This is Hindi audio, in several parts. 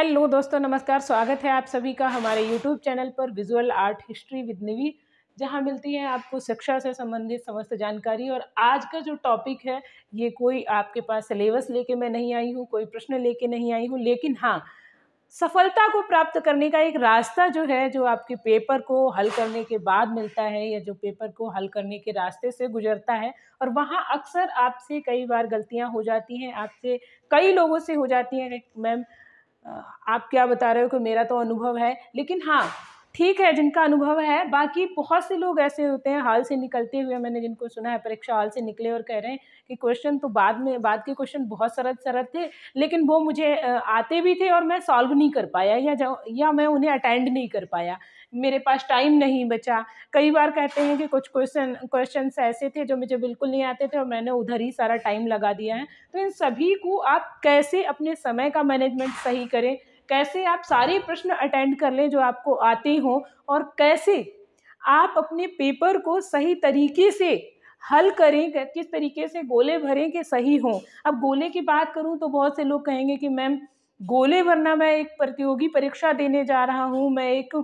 हेलो दोस्तों नमस्कार स्वागत है आप सभी का हमारे यूट्यूब चैनल पर visual art history with Nivi जहाँ मिलती है आपको शिक्षा से संबंधित समस्त जानकारी और आज का जो टॉपिक है ये कोई आपके पास सिलेबस लेके मैं नहीं आई हूँ कोई प्रश्न लेके नहीं आई हूँ लेकिन हाँ सफलता को प्राप्त करने का एक रास्ता जो है जो आपके पेपर को हल करने के बाद मिलता है या जो पेपर को हल करने के रास्ते से गुजरता है और वहाँ अक्सर आपसे कई बार गलतियाँ हो जाती हैं आपसे कई लोगों से हो जाती हैं मैम आप क्या बता रहे हो कि मेरा तो अनुभव है लेकिन हाँ ठीक है जिनका अनुभव है बाकी बहुत से लोग ऐसे होते हैं हाल से निकलते हुए मैंने जिनको सुना है परीक्षा हाल से निकले और कह रहे हैं कि क्वेश्चन तो बाद में बाद के क्वेश्चन बहुत सरल सरल थे लेकिन वो मुझे आते भी थे और मैं सॉल्व नहीं कर पाया या या मैं उन्हें अटेंड नहीं कर पाया मेरे पास टाइम नहीं बचा कई बार कहते हैं कि कुछ क्वेश्चन क्वेश्चन ऐसे थे जो मुझे बिल्कुल नहीं आते थे और मैंने उधर ही सारा टाइम लगा दिया है तो इन सभी को आप कैसे अपने समय का मैनेजमेंट सही करें कैसे आप सारे प्रश्न अटेंड कर लें जो आपको आते हों और कैसे आप अपने पेपर को सही तरीके से हल करें किस तरीके से गोले भरें कि सही हों अब गोले की बात करूं तो बहुत से लोग कहेंगे कि मैम गोले भरना मैं एक प्रतियोगी परीक्षा देने जा रहा हूं मैं एक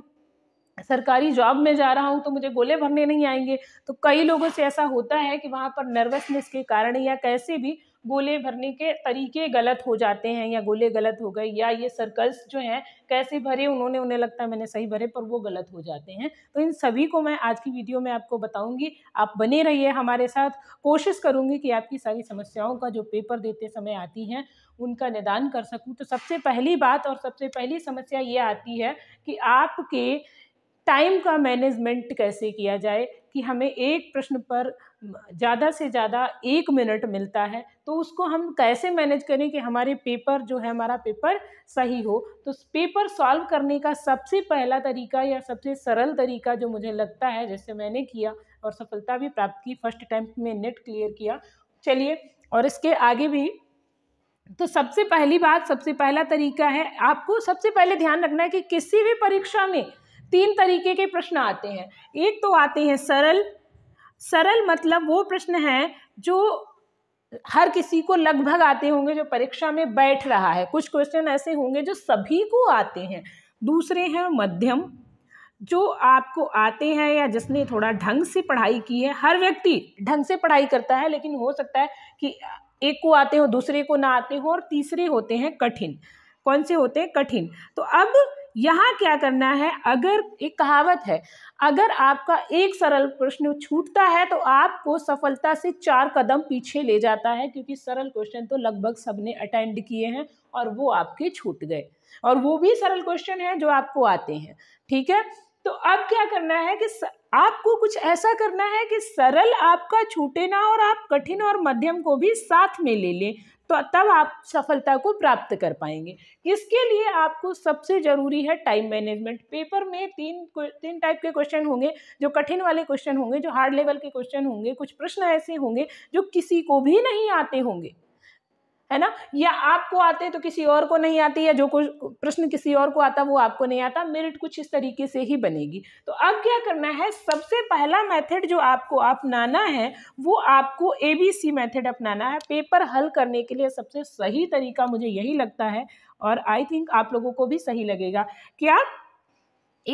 सरकारी जॉब में जा रहा हूँ तो मुझे गोले भरने नहीं आएंगे तो कई लोगों से ऐसा होता है कि वहाँ पर नर्वसनेस के कारण या कैसे भी गोले भरने के तरीके गलत हो जाते हैं या गोले गलत हो गए या ये सर्कल्स जो हैं कैसे भरे उन्होंने उन्हें लगता है मैंने सही भरे पर वो गलत हो जाते हैं तो इन सभी को मैं आज की वीडियो में आपको बताऊंगी आप बने रहिए हमारे साथ कोशिश करूंगी कि आपकी सारी समस्याओं का जो पेपर देते समय आती हैं उनका निदान कर सकूँ तो सबसे पहली बात और सबसे पहली समस्या ये आती है कि आपके टाइम का मैनेजमेंट कैसे किया जाए कि हमें एक प्रश्न पर ज़्यादा से ज़्यादा एक मिनट मिलता है तो उसको हम कैसे मैनेज करें कि हमारे पेपर जो है हमारा पेपर सही हो तो पेपर सॉल्व करने का सबसे पहला तरीका या सबसे सरल तरीका जो मुझे लगता है जैसे मैंने किया और सफलता भी प्राप्त की फर्स्ट अटैम्प्ट में नेट क्लियर किया चलिए और इसके आगे भी तो सबसे पहली बात सबसे पहला तरीका है आपको सबसे पहले ध्यान रखना है कि किसी भी परीक्षा में तीन तरीके के प्रश्न आते हैं एक तो आते हैं सरल सरल मतलब वो प्रश्न हैं जो हर किसी को लगभग आते होंगे जो परीक्षा में बैठ रहा है कुछ क्वेश्चन ऐसे होंगे जो सभी को आते हैं दूसरे हैं मध्यम जो आपको आते हैं या जिसने थोड़ा ढंग से पढ़ाई की है हर व्यक्ति ढंग से पढ़ाई करता है लेकिन हो सकता है कि एक को आते हो दूसरे को ना आते हो और तीसरे होते हैं कठिन कौन से होते हैं कठिन तो अब यहाँ क्या करना है अगर एक कहावत है अगर आपका एक सरल प्रश्न छूटता है तो आपको सफलता से चार कदम पीछे ले जाता है क्योंकि सरल क्वेश्चन तो लगभग सबने अटेंड किए हैं और वो आपके छूट गए और वो भी सरल क्वेश्चन है जो आपको आते हैं ठीक है तो अब क्या करना है कि आपको कुछ ऐसा करना है कि सरल आपका छूटे ना और आप कठिन और मध्यम को भी साथ में ले लें तो तब आप सफलता को प्राप्त कर पाएंगे इसके लिए आपको सबसे ज़रूरी है टाइम मैनेजमेंट पेपर में तीन तीन टाइप के क्वेश्चन होंगे जो कठिन वाले क्वेश्चन होंगे जो हार्ड लेवल के क्वेश्चन होंगे कुछ प्रश्न ऐसे होंगे जो किसी को भी नहीं आते होंगे है ना या आपको आते तो किसी और को नहीं आती या जो कुछ प्रश्न किसी और को आता वो आपको नहीं आता मेरिट कुछ इस तरीके से ही बनेगी तो अब क्या करना है सबसे पहला मेथड जो आपको अपनाना है वो आपको ए बी सी मैथड अपनाना है पेपर हल करने के लिए सबसे सही तरीका मुझे यही लगता है और आई थिंक आप लोगों को भी सही लगेगा क्या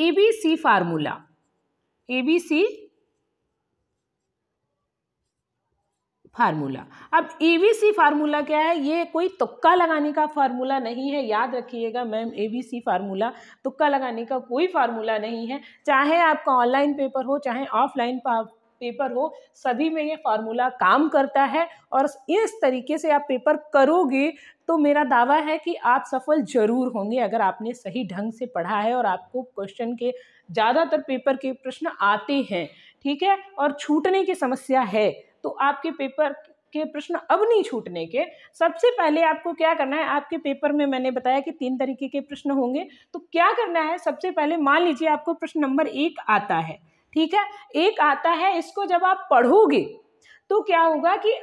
A B C formula A B C formula अब सी फार्मूला क्या है ये कोई तुक्का लगाने का फार्मूला नहीं है याद रखिएगा मैम सी फार्मूला तुक्का लगाने का कोई फार्मूला नहीं है चाहे आपका ऑनलाइन पेपर हो चाहे ऑफलाइन पेपर हो सभी में ये फार्मूला काम करता है और इस तरीके से आप पेपर करोगे तो मेरा दावा है कि आप सफल जरूर होंगे अगर आपने सही ढंग से पढ़ा है और आपको क्वेश्चन के ज़्यादातर पेपर के प्रश्न आते हैं ठीक है और छूटने की समस्या है तो आपके पेपर के प्रश्न अब नहीं छूटने के सबसे पहले आपको क्या करना है आपके पेपर में मैंने बताया कि तीन तरीके के प्रश्न होंगे तो क्या करना है सबसे पहले मान लीजिए आपको प्रश्न नंबर एक आता है ठीक है एक आता है इसको जब आप पढ़ोगे तो क्या होगा कि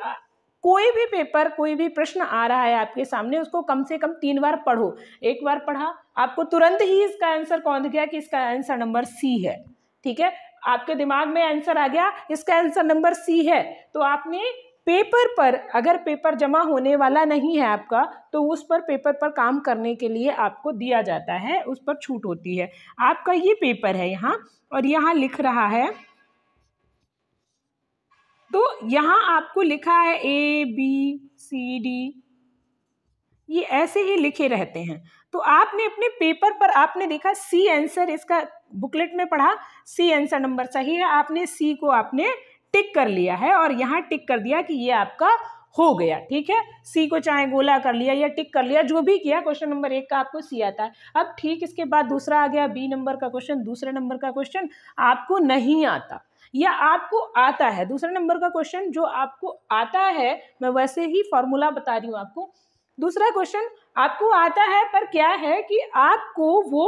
कोई भी पेपर कोई भी प्रश्न आ रहा है आपके सामने उसको कम से कम तीन बार पढ़ो एक बार पढ़ा आपको तुरंत ही इसका आंसर कौन गया कि इसका आंसर नंबर सी है ठीक है आपके दिमाग में आंसर आ गया इसका आंसर नंबर सी है तो आपने पेपर पर अगर पेपर जमा होने वाला नहीं है आपका तो उस पर पेपर पर काम करने के लिए आपको दिया जाता है उस पर छूट होती है आपका ये पेपर है यहाँ और यहाँ लिख रहा है तो यहाँ आपको लिखा है ए बी सी डी ये ऐसे ही लिखे रहते हैं तो आपने अपने पेपर पर आपने देखा सी आंसर इसका बुकलेट में पढ़ा सी आंसर नंबर सही है आपने सी को आपने टिक कर लिया है और यहाँ टिक कर दिया कि ये आपका हो गया ठीक है सी को चाहे गोला कर लिया या टिक कर लिया जो भी किया क्वेश्चन नंबर एक का आपको सी आता है अब ठीक इसके बाद दूसरा आ गया बी नंबर का क्वेश्चन दूसरे नंबर का क्वेश्चन आपको नहीं आता या आपको आता है दूसरे नंबर का क्वेश्चन जो आपको आता है मैं वैसे ही फॉर्मूला बता रही हूँ आपको दूसरा क्वेश्चन आपको आता है पर क्या है कि आपको वो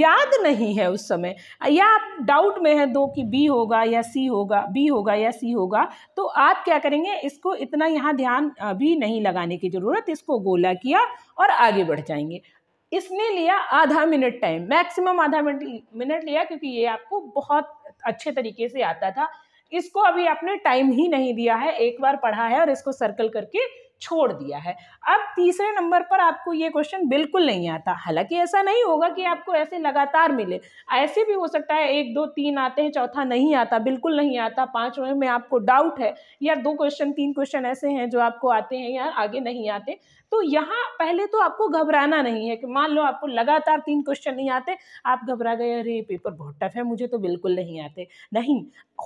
याद नहीं है उस समय या आप डाउट में हैं दो कि बी होगा या सी होगा बी होगा या सी होगा तो आप क्या करेंगे इसको इतना यहाँ ध्यान भी नहीं लगाने की ज़रूरत इसको गोला किया और आगे बढ़ जाएंगे इसने लिया आधा मिनट टाइम मैक्सिमम आधा मिनट लिया क्योंकि ये आपको बहुत अच्छे तरीके से आता था इसको अभी आपने टाइम ही नहीं दिया है एक बार पढ़ा है और इसको सर्कल करके छोड़ दिया है अब तीसरे नंबर पर आपको ये क्वेश्चन बिल्कुल नहीं आता हालांकि ऐसा नहीं होगा कि आपको ऐसे लगातार मिले ऐसे भी हो सकता है एक दो तीन आते हैं चौथा नहीं आता बिल्कुल नहीं आता पाँचवें में आपको डाउट है या दो क्वेश्चन तीन क्वेश्चन ऐसे हैं जो आपको आते हैं या आगे नहीं आते तो यहाँ पहले तो आपको घबराना नहीं है कि मान लो आपको लगातार तीन क्वेश्चन नहीं आते आप घबरा गए अरे पेपर बहुत टफ है मुझे तो बिल्कुल नहीं आते नहीं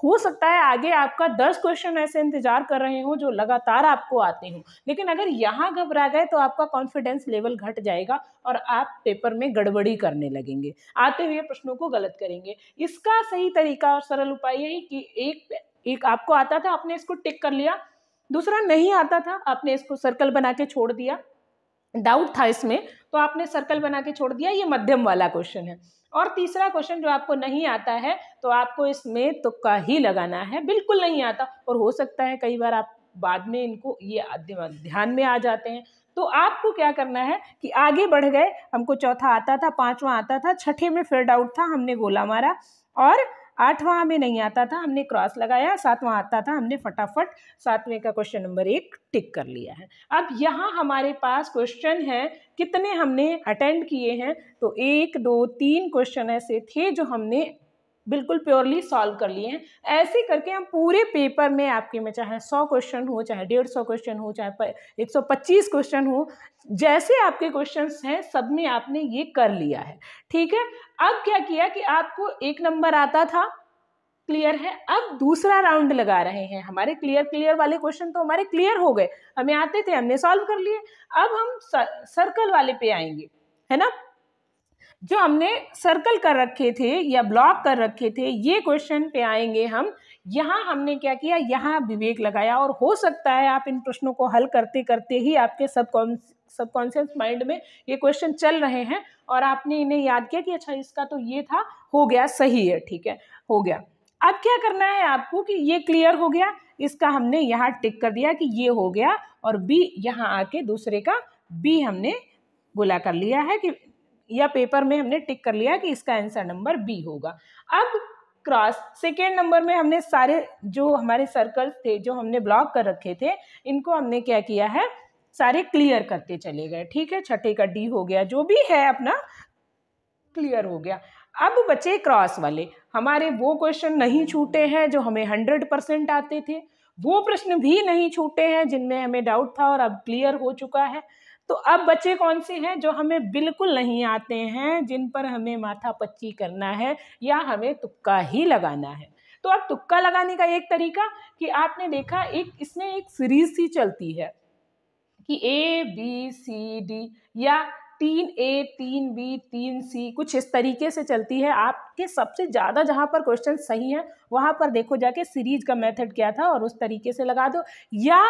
हो सकता है आगे आपका दस क्वेश्चन ऐसे इंतजार कर रहे हो जो लगातार आपको आते हों लेकिन अगर यहाँ घबरा गए तो आपका कॉन्फिडेंस लेवल घट जाएगा और आप पेपर में गड़बड़ी करने लगेंगे आते हुए प्रश्नों को गलत करेंगे इसका सही तरीका और सरल उपाय यही कि एक एक आपको आता था आपने इसको टिक कर लिया दूसरा नहीं आता था आपने इसको सर्कल बना के छोड़ दिया डाउट था इसमें तो आपने सर्कल बना के छोड़ दिया ये मध्यम वाला क्वेश्चन है और तीसरा क्वेश्चन जो आपको नहीं आता है तो आपको इसमें तुक्का ही लगाना है बिल्कुल नहीं आता और हो सकता है कई बार आप बाद में इनको ये ध्यान में आ जाते हैं तो आपको क्या करना है कि आगे बढ़ गए हमको चौथा आता था पांचवा आता था छठे में फिर डाउट था हमने गोला मारा और आठवां हमें नहीं आता था हमने क्रॉस लगाया सातवां आता था हमने फटाफट सातवें का क्वेश्चन नंबर एक टिक कर लिया है अब यहाँ हमारे पास क्वेश्चन है कितने हमने अटेंड किए हैं तो एक दो तीन क्वेश्चन ऐसे थे जो हमने बिल्कुल प्योरली सॉल्व कर लिए हैं ऐसे करके हम पूरे पेपर में आपके में चाहे सौ क्वेश्चन हो चाहे डेढ़ सौ क्वेश्चन हो चाहे एक सौ पच्चीस क्वेश्चन हो जैसे आपके क्वेश्चन हैं सब में आपने ये कर लिया है ठीक है अब क्या किया कि आपको एक नंबर आता था क्लियर है अब दूसरा राउंड लगा रहे हैं हमारे क्लियर क्लियर वाले क्वेश्चन तो हमारे क्लियर हो गए हमें आते थे हमने सॉल्व कर लिए अब हम सर्कल वाले पे आएंगे है ना जो हमने सर्कल कर रखे थे या ब्लॉक कर रखे थे ये क्वेश्चन पे आएंगे हम यहाँ हमने क्या किया यहाँ विवेक लगाया और हो सकता है आप इन प्रश्नों को हल करते करते ही आपके सबकॉन्स सबकॉन्शियस माइंड में ये क्वेश्चन चल रहे हैं और आपने इन्हें याद किया कि अच्छा इसका तो ये था हो गया सही है ठीक है हो गया अब क्या करना है आपको कि ये क्लियर हो गया इसका हमने यहाँ टिक कर दिया कि ये हो गया और बी यहाँ आके दूसरे का बी हमने बुला कर लिया है कि या पेपर में हमने टिक कर लिया कि इसका आंसर नंबर बी होगा अब क्रॉस सेकेंड नंबर में हमने सारे जो हमारे सर्कल्स थे जो हमने ब्लॉक कर रखे थे इनको हमने क्या किया है सारे क्लियर करते चले गए ठीक है छठे का डी हो गया जो भी है अपना क्लियर हो गया अब बचे क्रॉस वाले हमारे वो क्वेश्चन नहीं छूटे हैं जो हमें हंड्रेड परसेंट आते थे वो प्रश्न भी नहीं छूटे हैं जिनमें हमें डाउट था और अब क्लियर हो चुका है तो अब बच्चे कौन से हैं जो हमें बिल्कुल नहीं आते हैं जिन पर हमें माथा पच्ची करना है या हमें तुक्का ही लगाना है तो अब तुक्का लगाने का एक तरीका कि आपने देखा एक इसमें एक सीरीज सी चलती है कि ए बी सी डी या तीन ए तीन बी तीन सी कुछ इस तरीके से चलती है आपके सबसे ज़्यादा जहाँ पर क्वेश्चन सही हैं वहाँ पर देखो जाके सीरीज का मेथड क्या था और उस तरीके से लगा दो या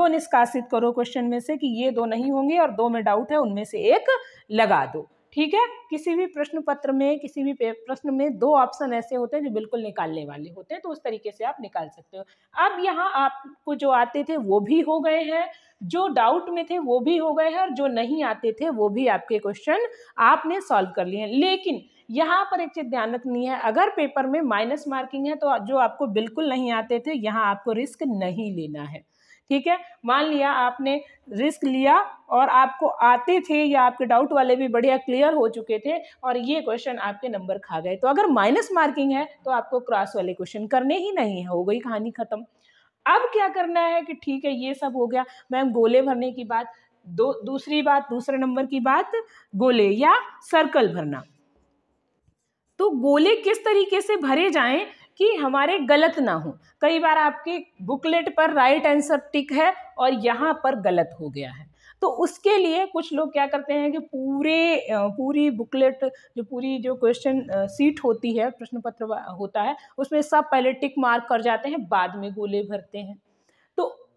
दो निष्कासित करो क्वेश्चन में से कि ये दो नहीं होंगे और दो में डाउट है उनमें से एक लगा दो ठीक है किसी भी प्रश्न पत्र में किसी भी प्रश्न में दो ऑप्शन ऐसे होते हैं जो बिल्कुल निकालने वाले होते हैं तो उस तरीके से आप निकाल सकते हो अब यहाँ आपको जो आते थे वो भी हो गए हैं जो डाउट में थे वो भी हो गए हैं और जो नहीं आते थे वो भी आपके क्वेश्चन आपने सॉल्व कर लिए हैं लेकिन यहाँ पर एक चीज़ ध्यान रखनी है अगर पेपर में माइनस मार्किंग है तो जो आपको बिल्कुल नहीं आते थे यहाँ आपको रिस्क नहीं लेना है ठीक है मान लिया आपने रिस्क लिया और आपको आते थे या आपके डाउट वाले भी बढ़िया क्लियर हो चुके थे और ये क्वेश्चन आपके नंबर खा गए तो अगर माइनस मार्किंग है तो आपको क्रॉस वाले क्वेश्चन करने ही नहीं है हो गई कहानी ख़त्म अब क्या करना है कि ठीक है ये सब हो गया मैम गोले भरने की बात दो दूसरी बात दूसरे नंबर की बात गोले या सर्कल भरना तो गोले किस तरीके से भरे जाएं कि हमारे गलत ना हो कई बार आपके बुकलेट पर राइट आंसर टिक है और यहाँ पर गलत हो गया है तो उसके लिए कुछ लोग क्या करते हैं कि पूरे पूरी बुकलेट जो पूरी जो क्वेश्चन सीट होती है प्रश्न पत्र होता है उसमें सब पहले टिक मार्क कर जाते हैं बाद में गोले भरते हैं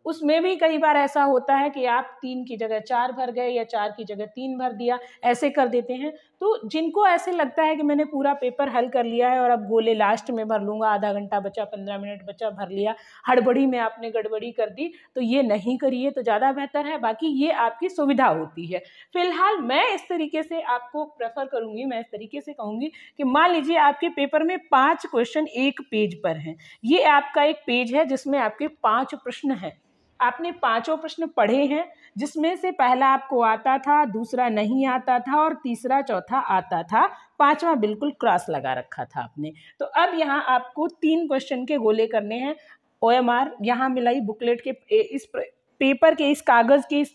उसमें भी कई बार ऐसा होता है कि आप तीन की जगह चार भर गए या चार की जगह तीन भर दिया ऐसे कर देते हैं तो जिनको ऐसे लगता है कि मैंने पूरा पेपर हल कर लिया है और अब गोले लास्ट में भर लूँगा आधा घंटा बचा पंद्रह मिनट बचा भर लिया हड़बड़ी में आपने गड़बड़ी कर दी तो ये नहीं करिए तो ज़्यादा बेहतर है बाकी ये आपकी सुविधा होती है फिलहाल मैं इस तरीके से आपको प्रेफर करूँगी मैं इस तरीके से कहूँगी कि मान लीजिए आपके पेपर में पाँच क्वेश्चन एक पेज पर हैं ये आपका एक पेज है जिसमें आपके पाँच प्रश्न हैं आपने पांचों प्रश्न पढ़े हैं जिसमें से पहला आपको आता था दूसरा नहीं आता था और तीसरा चौथा आता था पांचवा बिल्कुल क्रॉस लगा रखा था आपने तो अब यहाँ आपको तीन क्वेश्चन के गोले करने हैं ओ एम आर यहाँ मिलाई बुकलेट के इस पेपर के इस कागज़ के इस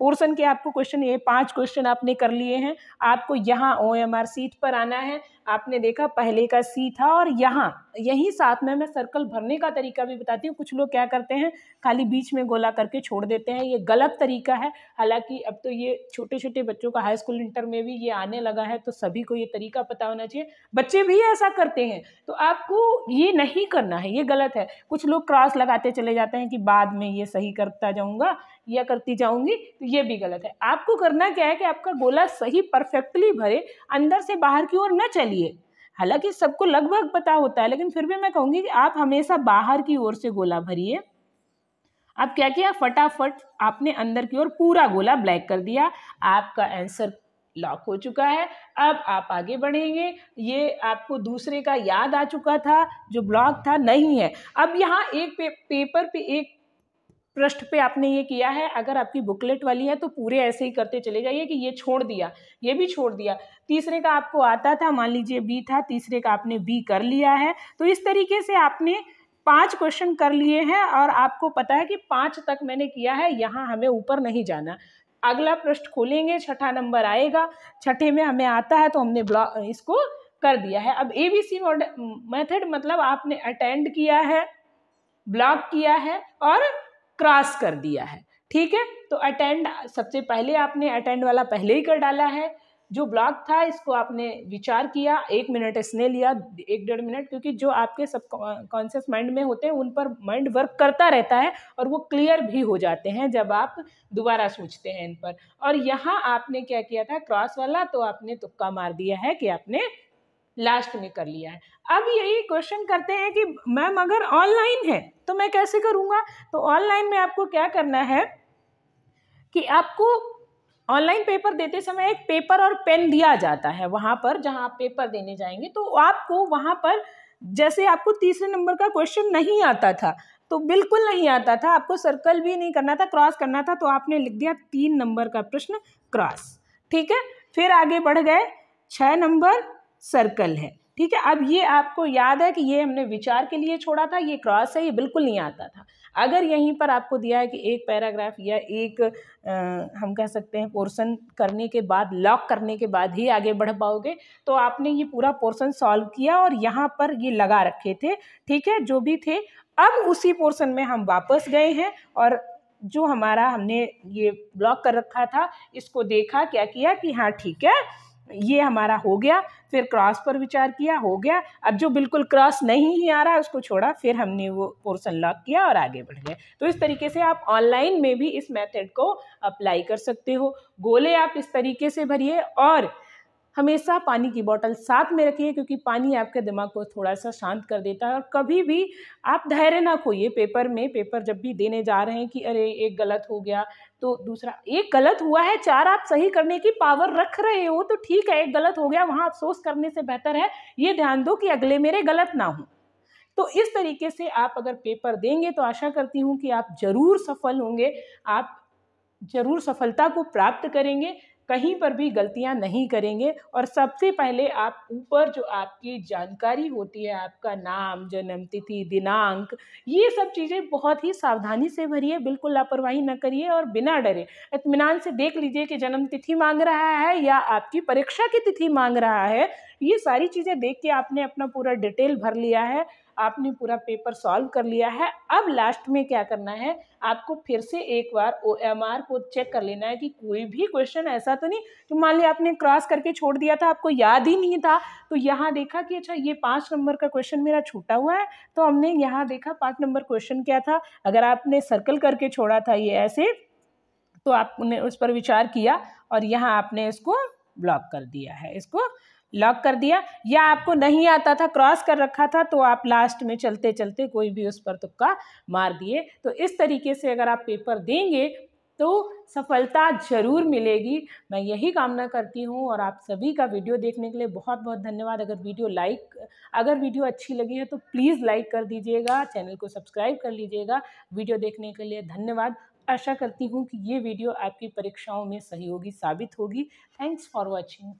पोर्सन के आपको क्वेश्चन ये पांच क्वेश्चन आपने कर लिए हैं आपको यहाँ ओ एम आर सीट पर आना है आपने देखा पहले का सी था और यहाँ यही साथ में मैं सर्कल भरने का तरीका भी बताती हूँ कुछ लोग क्या करते हैं खाली बीच में गोला करके छोड़ देते हैं ये गलत तरीका है हालांकि अब तो ये छोटे छोटे बच्चों का हाई स्कूल इंटर में भी ये आने लगा है तो सभी को ये तरीका पता होना चाहिए बच्चे भी ऐसा करते हैं तो आपको ये नहीं करना है ये गलत है कुछ लोग क्रॉस लगाते चले जाते हैं कि बाद में ये सही करता जाऊँगा या करती जाऊंगी तो ये भी गलत है आपको करना क्या है कि आपका गोला सही परफेक्टली भरे अंदर से बाहर की ओर न चलिए हालांकि सबको लगभग पता होता है लेकिन फिर भी मैं कहूँगी कि आप हमेशा बाहर की ओर से गोला भरिए आप क्या किया फटाफट आपने अंदर की ओर पूरा गोला ब्लैक कर दिया आपका आंसर लॉक हो चुका है अब आप आगे बढ़ेंगे ये आपको दूसरे का याद आ चुका था जो ब्लॉक था नहीं है अब यहाँ एक पे, पेपर पे एक पृष्ठ पे आपने ये किया है अगर आपकी बुकलेट वाली है तो पूरे ऐसे ही करते चले जाइए कि ये छोड़ दिया ये भी छोड़ दिया तीसरे का आपको आता था मान लीजिए बी था तीसरे का आपने बी कर लिया है तो इस तरीके से आपने पांच क्वेश्चन कर लिए हैं और आपको पता है कि पाँच तक मैंने किया है यहाँ हमें ऊपर नहीं जाना अगला पृष्ठ खोलेंगे छठा नंबर आएगा छठे में हमें आता है तो हमने ब्लॉक इसको कर दिया है अब ए बी सी मेथड मतलब आपने अटेंड किया है ब्लॉक किया है और क्रॉस कर दिया है ठीक है तो अटेंड सबसे पहले आपने अटेंड वाला पहले ही कर डाला है जो ब्लॉक था इसको आपने विचार किया एक मिनट इसने लिया एक डेढ़ मिनट क्योंकि जो आपके सब कॉन्शियस माइंड में होते हैं उन पर माइंड वर्क करता रहता है और वो क्लियर भी हो जाते हैं जब आप दोबारा सोचते हैं इन पर और यहाँ आपने क्या किया था क्रॉस वाला तो आपने तुक्का मार दिया है कि आपने लास्ट में कर लिया है अब यही क्वेश्चन करते हैं कि मैम अगर ऑनलाइन है तो मैं कैसे करूँगा तो ऑनलाइन में आपको क्या करना है कि आपको ऑनलाइन पेपर देते समय एक पेपर और पेन दिया जाता है वहाँ पर जहाँ आप पेपर देने जाएंगे तो आपको वहाँ पर जैसे आपको तीसरे नंबर का क्वेश्चन नहीं आता था तो बिल्कुल नहीं आता था आपको सर्कल भी नहीं करना था क्रॉस करना था तो आपने लिख दिया तीन नंबर का प्रश्न क्रॉस ठीक है फिर आगे बढ़ गए छः नंबर सर्कल है ठीक है अब ये आपको याद है कि ये हमने विचार के लिए छोड़ा था ये क्रॉस है ये बिल्कुल नहीं आता था अगर यहीं पर आपको दिया है कि एक पैराग्राफ या एक आ, हम कह सकते हैं पोर्शन करने के बाद लॉक करने के बाद ही आगे बढ़ पाओगे तो आपने ये पूरा पोर्शन सॉल्व किया और यहाँ पर ये लगा रखे थे ठीक है जो भी थे अब उसी पोर्शन में हम वापस गए हैं और जो हमारा हमने ये ब्लॉक कर रखा था इसको देखा क्या किया कि हाँ ठीक है ये हमारा हो गया फिर क्रॉस पर विचार किया हो गया अब जो बिल्कुल क्रॉस नहीं ही आ रहा उसको छोड़ा फिर हमने वो पोर्सन लॉक किया और आगे बढ़ गए तो इस तरीके से आप ऑनलाइन में भी इस मेथड को अप्लाई कर सकते हो गोले आप इस तरीके से भरिए और हमेशा पानी की बॉटल साथ में रखिए क्योंकि पानी आपके दिमाग को थोड़ा सा शांत कर देता है और कभी भी आप धैर्य ना खोइए पेपर में पेपर जब भी देने जा रहे हैं कि अरे एक गलत हो गया तो दूसरा एक गलत हुआ है चार आप सही करने की पावर रख रहे हो तो ठीक है एक गलत हो गया वहाँ अफसोस करने से बेहतर है ये ध्यान दो कि अगले मेरे गलत ना हों तो इस तरीके से आप अगर पेपर देंगे तो आशा करती हूँ कि आप ज़रूर सफल होंगे आप ज़रूर सफलता को प्राप्त करेंगे कहीं पर भी गलतियां नहीं करेंगे और सबसे पहले आप ऊपर जो आपकी जानकारी होती है आपका नाम जन्म तिथि दिनांक ये सब चीज़ें बहुत ही सावधानी से भरिए बिल्कुल लापरवाही न करिए और बिना डरे इतमान से देख लीजिए कि जन्म तिथि मांग रहा है या आपकी परीक्षा की तिथि मांग रहा है ये सारी चीज़ें देख के आपने अपना पूरा डिटेल भर लिया है आपने पूरा पेपर सॉल्व कर लिया है अब लास्ट में क्या करना है आपको फिर से एक बार ओ एम आर को चेक कर लेना है कि कोई भी क्वेश्चन ऐसा तो नहीं कि मान लिया आपने क्रॉस करके छोड़ दिया था आपको याद ही नहीं था तो यहाँ देखा कि अच्छा ये पाँच नंबर का क्वेश्चन मेरा छूटा हुआ है तो हमने यहाँ देखा पाँच नंबर क्वेश्चन क्या था अगर आपने सर्कल करके छोड़ा था ये ऐसे तो आपने उस पर विचार किया और यहाँ आपने इसको ब्लॉक कर दिया है इसको लॉक कर दिया या आपको नहीं आता था क्रॉस कर रखा था तो आप लास्ट में चलते चलते कोई भी उस पर तुक्का मार दिए तो इस तरीके से अगर आप पेपर देंगे तो सफलता ज़रूर मिलेगी मैं यही कामना करती हूँ और आप सभी का वीडियो देखने के लिए बहुत बहुत धन्यवाद अगर वीडियो लाइक अगर वीडियो अच्छी लगी है तो प्लीज़ लाइक कर दीजिएगा चैनल को सब्सक्राइब कर लीजिएगा वीडियो देखने के लिए धन्यवाद आशा करती हूँ कि ये वीडियो आपकी परीक्षाओं में सहयोगी साबित होगी थैंक्स फॉर वॉचिंग